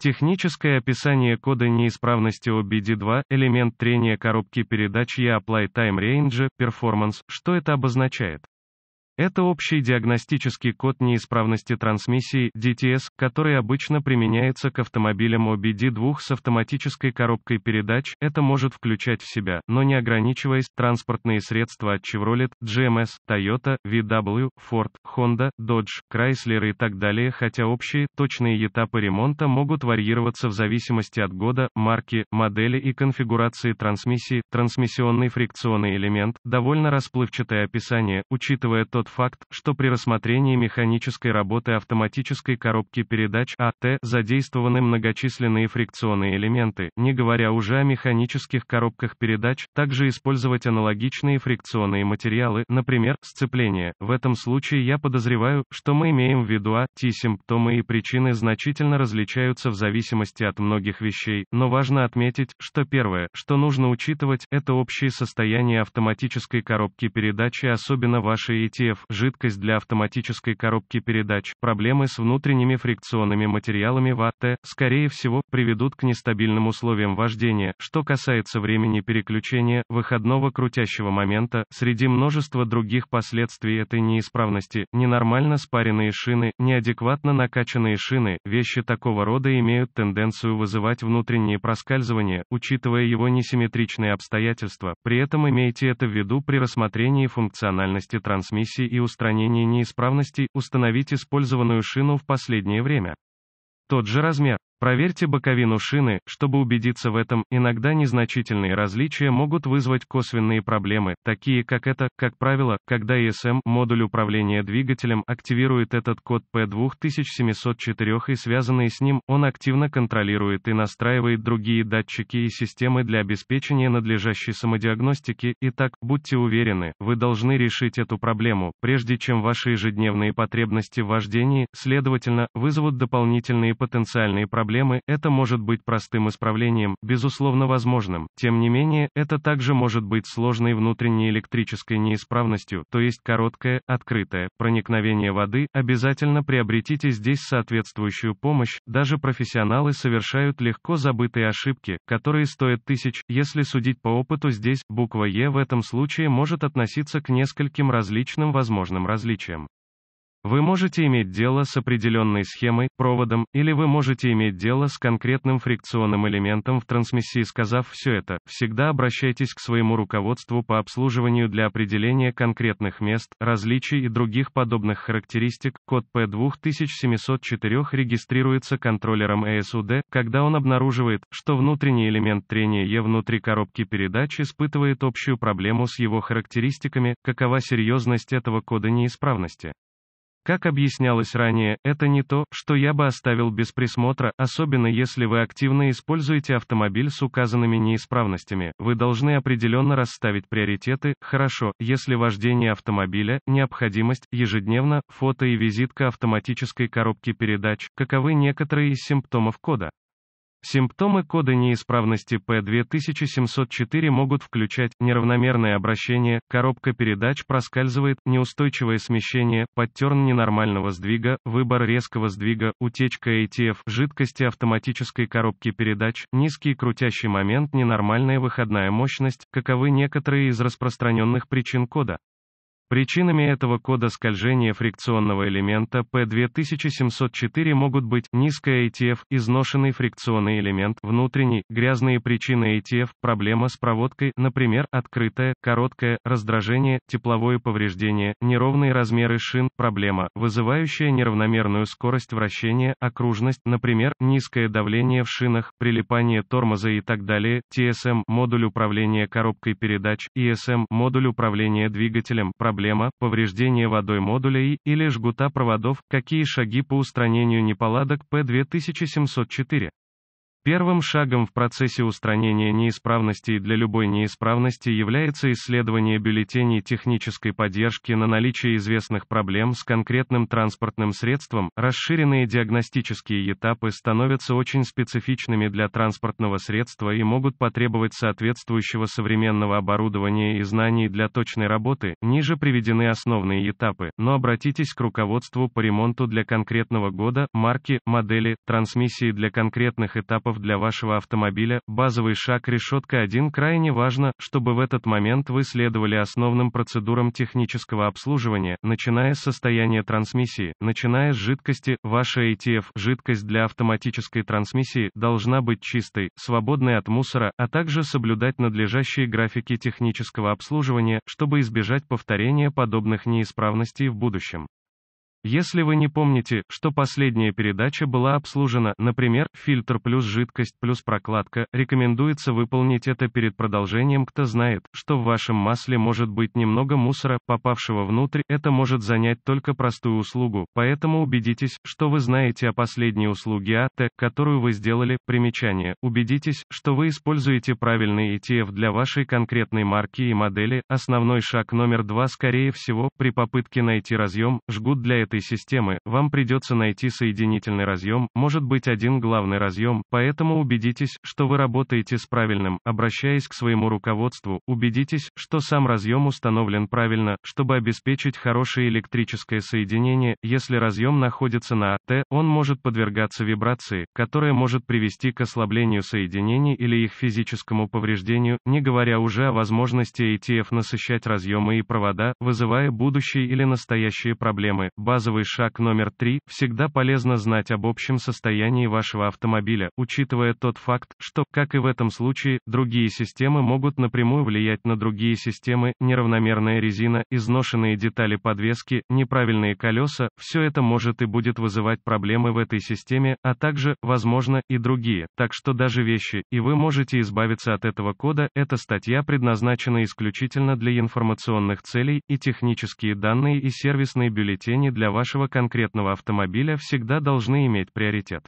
Техническое описание кода неисправности OBD2, элемент трения коробки передач E Apply Time Range, Performance, что это обозначает? Это общий диагностический код неисправности трансмиссии DTS, который обычно применяется к автомобилям OBD2 с автоматической коробкой передач. Это может включать в себя, но не ограничиваясь, транспортные средства от Chevrolet, GMS, эм Toyota, VW, Ford, Honda, Dodge, Chrysler и так далее, хотя общие, точные этапы ремонта могут варьироваться в зависимости от года, марки, модели и конфигурации трансмиссии. Трансмиссионный фрикционный элемент – довольно расплывчатое описание, учитывая тот тот факт, что при рассмотрении механической работы автоматической коробки передач АТ задействованы многочисленные фрикционные элементы, не говоря уже о механических коробках передач, также использовать аналогичные фрикционные материалы, например, сцепление. В этом случае я подозреваю, что мы имеем в виду АТ симптомы и причины значительно различаются в зависимости от многих вещей, но важно отметить, что первое, что нужно учитывать, это общее состояние автоматической коробки передач и особенно вашей ETF литров, жидкость для автоматической коробки передач, проблемы с внутренними фрикционными материалами в скорее всего, приведут к нестабильным условиям вождения. Что касается времени переключения, выходного крутящего момента, среди множества других последствий этой неисправности, ненормально спаренные шины, неадекватно накачанные шины, вещи такого рода имеют тенденцию вызывать внутренние проскальзывания, учитывая его несимметричные обстоятельства, при этом имейте это в виду при рассмотрении функциональности трансмиссии и устранения неисправностей, установить использованную шину в последнее время. Тот же размер. Проверьте боковину шины, чтобы убедиться в этом, иногда незначительные различия могут вызвать косвенные проблемы, такие как это, как правило, когда ESM, модуль управления двигателем, активирует этот код P2704 и связанные с ним, он активно контролирует и настраивает другие датчики и системы для обеспечения надлежащей самодиагностики, итак, будьте уверены, вы должны решить эту проблему, прежде чем ваши ежедневные потребности в вождении, следовательно, вызовут дополнительные потенциальные проблемы проблемы, это может быть простым исправлением, безусловно возможным, тем не менее, это также может быть сложной внутренней электрической неисправностью, то есть короткое, открытое, проникновение воды, обязательно приобретите здесь соответствующую помощь, даже профессионалы совершают легко забытые ошибки, которые стоят тысяч, если судить по опыту здесь, буква «Е» в этом случае может относиться к нескольким различным возможным различиям. Вы можете иметь дело с определенной схемой, проводом, или вы можете иметь дело с конкретным фрикционным элементом в трансмиссии. Сказав все это, всегда обращайтесь к своему руководству по обслуживанию для определения конкретных мест, различий и других подобных характеристик. Код P2704 регистрируется контроллером ESUD, э когда он обнаруживает, что внутренний элемент трения E внутри коробки передач испытывает общую проблему с его характеристиками, какова серьезность этого кода неисправности. Как объяснялось ранее, это не то, что я бы оставил без присмотра, особенно если вы активно используете автомобиль с указанными неисправностями, вы должны определенно расставить приоритеты, хорошо, если вождение автомобиля, необходимость, ежедневно, фото и визитка автоматической коробки передач, каковы некоторые из симптомов кода. Симптомы кода неисправности P2704 могут включать неравномерное обращение, коробка передач проскальзывает, неустойчивое смещение, подтерн ненормального сдвига, выбор резкого сдвига, утечка ATF, жидкости автоматической коробки передач, низкий крутящий момент, ненормальная выходная мощность, каковы некоторые из распространенных причин кода. Причинами этого кода скольжения фрикционного элемента P2704 могут быть низкая ATF, изношенный фрикционный элемент, внутренний, грязные причины ATF, проблема с проводкой, например, открытая, короткая, раздражение, тепловое повреждение, неровные размеры шин, проблема, вызывающая неравномерную скорость вращения, окружность, например, низкое давление в шинах, прилипание тормоза и так далее, TSM, модуль управления коробкой передач, ESM, модуль управления двигателем, проблема проблема, повреждение водой модулей или жгута проводов, какие шаги по устранению неполадок P2704. Первым шагом в процессе устранения неисправностей для любой неисправности является исследование бюллетеней технической поддержки на наличие известных проблем с конкретным транспортным средством. Расширенные диагностические этапы становятся очень специфичными для транспортного средства и могут потребовать соответствующего современного оборудования и знаний для точной работы. Ниже приведены основные этапы, но обратитесь к руководству по ремонту для конкретного года, марки, модели, трансмиссии для конкретных этапов для вашего автомобиля, базовый шаг решетка 1 крайне важно, чтобы в этот момент вы следовали основным процедурам технического обслуживания, начиная с состояния трансмиссии, начиная с жидкости, ваша ATF, жидкость для автоматической трансмиссии, должна быть чистой, свободной от мусора, а также соблюдать надлежащие графики технического обслуживания, чтобы избежать повторения подобных неисправностей в будущем. Если вы не помните, что последняя передача была обслужена, например, фильтр плюс жидкость плюс прокладка, рекомендуется выполнить это перед продолжением. Кто знает, что в вашем масле может быть немного мусора, попавшего внутрь, это может занять только простую услугу, поэтому убедитесь, что вы знаете о последней услуге АТ, которую вы сделали, примечание, убедитесь, что вы используете правильный ETF для вашей конкретной марки и модели, основной шаг номер два скорее всего, при попытке найти разъем, жгут для этого этой системы, вам придется найти соединительный разъем, может быть один главный разъем, поэтому убедитесь, что вы работаете с правильным, обращаясь к своему руководству, убедитесь, что сам разъем установлен правильно, чтобы обеспечить хорошее электрическое соединение, если разъем находится на АТ, он может подвергаться вибрации, которая может привести к ослаблению соединений или их физическому повреждению, не говоря уже о возможности ATF насыщать разъемы и провода, вызывая будущие или настоящие проблемы. База Базовый шаг номер три. Всегда полезно знать об общем состоянии вашего автомобиля, учитывая тот факт, что, как и в этом случае, другие системы могут напрямую влиять на другие системы, неравномерная резина, изношенные детали подвески, неправильные колеса, все это может и будет вызывать проблемы в этой системе, а также, возможно, и другие, так что даже вещи, и вы можете избавиться от этого кода, эта статья предназначена исключительно для информационных целей, и технические данные и сервисные бюллетени для для вашего конкретного автомобиля всегда должны иметь приоритет.